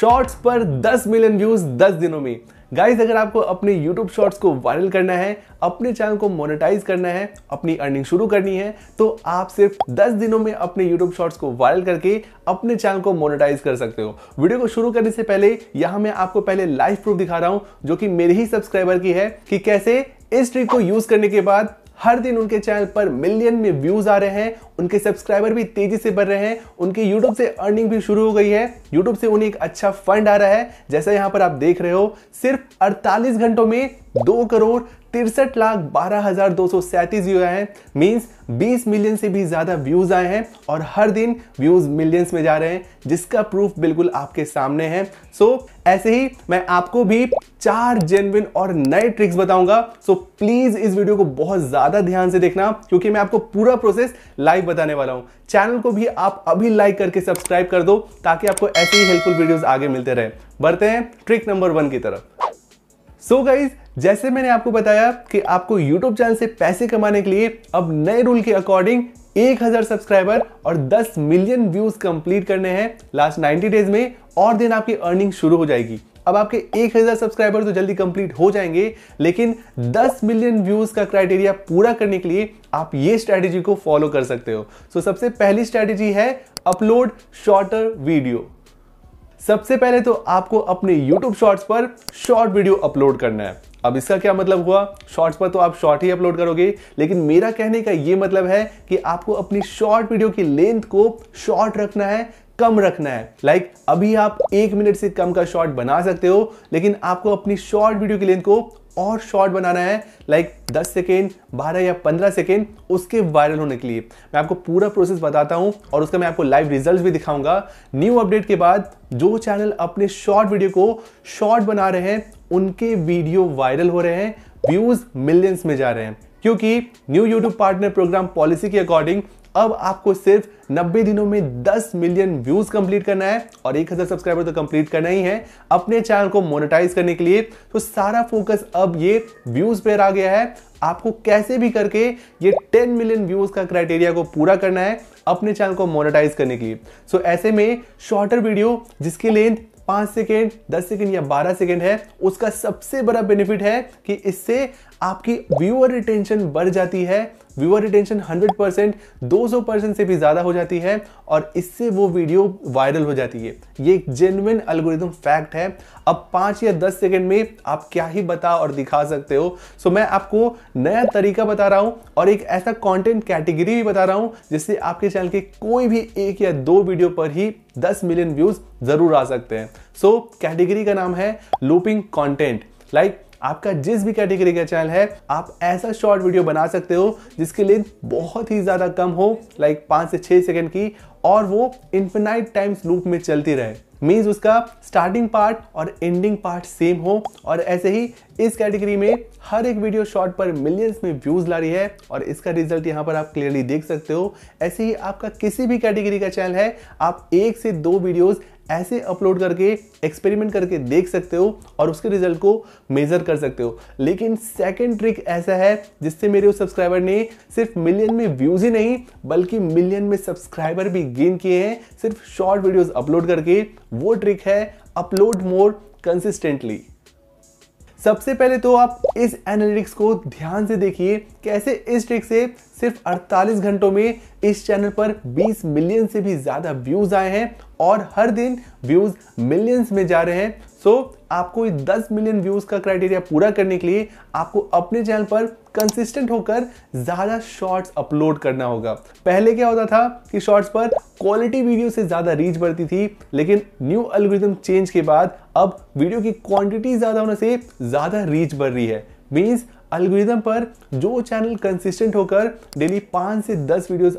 shorts पर 10 million views 10 दिनों में गाइज अगर आपको अपने YouTube शॉर्ट्स को वायरल करना है अपने चैनल को मोनेटाइज करना है अपनी अर्निंग शुरू करनी है तो आप सिर्फ 10 दिनों में अपने YouTube शॉर्ट्स को वायरल करके अपने चैनल को मोनेटाइज कर सकते हो वीडियो को शुरू करने से पहले यहां मैं आपको पहले लाइव प्रूफ दिखा रहा हूं जो कि मेरे ही सब्सक्राइबर की है कि कैसे इस ट्रिक को यूज करने के बाद हर दिन उनके चैनल पर मिलियन में व्यूज आ रहे हैं उनके सब्सक्राइबर भी तेजी से बढ़ रहे हैं उनके यूट्यूब से अर्निंग भी शुरू हो गई है यूट्यूब से उन्हें एक अच्छा फंड आ रहा है जैसा यहां पर आप देख रहे हो सिर्फ अड़तालीस घंटों में दो करोड़ तिरसठ लाख बारह हजार दो सौ सैंतीस व्यू आए हैं मीन्स बीस मिलियन से भी ज़्यादा व्यूज़ आए हैं और हर दिन व्यूज़ मिलियंस में जा रहे हैं जिसका प्रूफ बिल्कुल आपके सामने है सो so, ऐसे ही मैं आपको भी चार जेनविन और नए ट्रिक्स बताऊंगा सो so, प्लीज़ इस वीडियो को बहुत ज़्यादा ध्यान से देखना क्योंकि मैं आपको पूरा प्रोसेस लाइव बताने वाला हूँ चैनल को भी आप अभी लाइक करके सब्सक्राइब कर दो ताकि आपको ऐसे ही हेल्पफुल वीडियोज़ आगे मिलते रहे बढ़ते हैं ट्रिक नंबर वन की तरफ सो so गाइज जैसे मैंने आपको बताया कि आपको YouTube चैनल से पैसे कमाने के लिए अब नए रूल के अकॉर्डिंग 1000 सब्सक्राइबर और 10 मिलियन व्यूज कंप्लीट करने हैं लास्ट 90 डेज में और दिन आपकी अर्निंग शुरू हो जाएगी अब आपके 1000 सब्सक्राइबर तो जल्दी कंप्लीट हो जाएंगे लेकिन 10 मिलियन व्यूज का क्राइटेरिया पूरा करने के लिए आप ये स्ट्रैटेजी को फॉलो कर सकते हो सो so, सबसे पहली स्ट्रैटेजी है अपलोड शॉर्टर वीडियो सबसे पहले तो आपको अपने YouTube शॉर्ट्स पर शॉर्ट वीडियो अपलोड करना है अब इसका क्या मतलब हुआ शॉर्ट्स पर तो आप शॉर्ट ही अपलोड करोगे लेकिन मेरा कहने का ये मतलब है कि आपको अपनी शॉर्ट वीडियो की लेंथ को शॉर्ट रखना है कम रखना है लाइक like, अभी आप एक मिनट से कम का शॉर्ट बना सकते हो लेकिन आपको अपनी शॉर्ट वीडियो की लेंथ को और शॉर्ट बनाना है लाइक दस 10 सेकेंड 12 या 15 सेकेंड उसके वायरल होने के लिए मैं आपको पूरा प्रोसेस बताता हूं और उसका मैं आपको लाइव रिजल्ट भी दिखाऊंगा न्यू अपडेट के बाद जो चैनल अपने शॉर्ट वीडियो को शॉर्ट बना रहे हैं उनके वीडियो वायरल हो रहे हैं व्यूज मिलियंस में जा रहे हैं क्योंकि new YouTube partner program policy के अकॉर्डिंग अब आपको सिर्फ 90 दिनों में 10 मिलियन व्यूज कंप्लीट करना है और 1000 सब्सक्राइबर तो कंप्लीट करना ही है अपने चैनल को मोनेटाइज करने के लिए तो सारा फोकस अब ये व्यूज पर आ गया है आपको कैसे भी करके ये 10 मिलियन व्यूज का क्राइटेरिया को पूरा करना है अपने चैनल को मोनेटाइज करने के लिए सो so, ऐसे में शॉर्टर वीडियो जिसकी लेंथ पांच सेकेंड दस सेकेंड या बारह सेकेंड है उसका सबसे बड़ा बेनिफिट है कि इससे आपकी व्यूअर रिटेंशन बढ़ जाती है व्यूअर रिटेंशन 100 परसेंट दो परसेंट से भी ज़्यादा हो जाती है और इससे वो वीडियो वायरल हो जाती है ये एक जेनविन अलगोरिदम फैक्ट है अब पाँच या दस सेकेंड में आप क्या ही बता और दिखा सकते हो सो मैं आपको नया तरीका बता रहा हूँ और एक ऐसा कॉन्टेंट कैटेगरी भी बता रहा हूँ जिससे आपके चैनल के कोई भी एक या दो वीडियो पर ही 10 मिलियन व्यूज जरूर आ सकते हैं सो so, कैटेगरी का नाम है लूपिंग कंटेंट लाइक आपका जिस भी कैटेगरी का चैनल है आप ऐसा शॉर्ट वीडियो बना सकते हो जिसकी लेंथ बहुत ही ज़्यादा कम हो लाइक पांच से छह सेकेंड की और वो इंफिनाइट टाइम्स लूप में चलती रहे मीन्स उसका स्टार्टिंग पार्ट और एंडिंग पार्ट सेम हो और ऐसे ही इस कैटेगरी में हर एक वीडियो शॉर्ट पर मिलियंस में व्यूज ला रही है और इसका रिजल्ट यहाँ पर आप क्लियरली देख सकते हो ऐसे ही आपका किसी भी कैटेगरी का चैनल है आप एक से दो वीडियोस ऐसे अपलोड करके एक्सपेरिमेंट करके देख सकते हो और उसके रिजल्ट को मेजर कर सकते हो लेकिन सेकेंड ट्रिक ऐसा है जिससे मेरे उस सब्सक्राइबर ने सिर्फ मिलियन में व्यूज ही नहीं बल्कि मिलियन में सब्सक्राइबर भी गेन किए हैं सिर्फ शॉर्ट वीडियोस अपलोड करके वो ट्रिक है अपलोड मोर कंसिस्टेंटली सबसे पहले तो आप इस एनालिटिक्स को ध्यान से देखिए कैसे इस ट्रिक से सिर्फ 48 घंटों में इस चैनल पर 20 मिलियन से भी ज़्यादा व्यूज़ आए हैं और हर दिन व्यूज़ मिलियंस में जा रहे हैं सो आपको 10 मिलियन व्यूज का क्राइटेरिया पूरा करने के लिए आपको अपने चैनल पर कंसिस्टेंट होकर ज्यादा शॉर्ट्स अपलोड करना होगा पहले क्या होता था कि शॉर्ट्स पर क्वालिटी वीडियो से ज्यादा रीच बढ़ती थी लेकिन न्यू एल्गोरिथम चेंज के बाद अब वीडियो की क्वांटिटी ज्यादा होने से ज्यादा रीच बढ़ रही है मीन्स एल्गोरिथम पर जो चैनल कंसिस्टेंट होकर डेली पांच से दस वीडियोस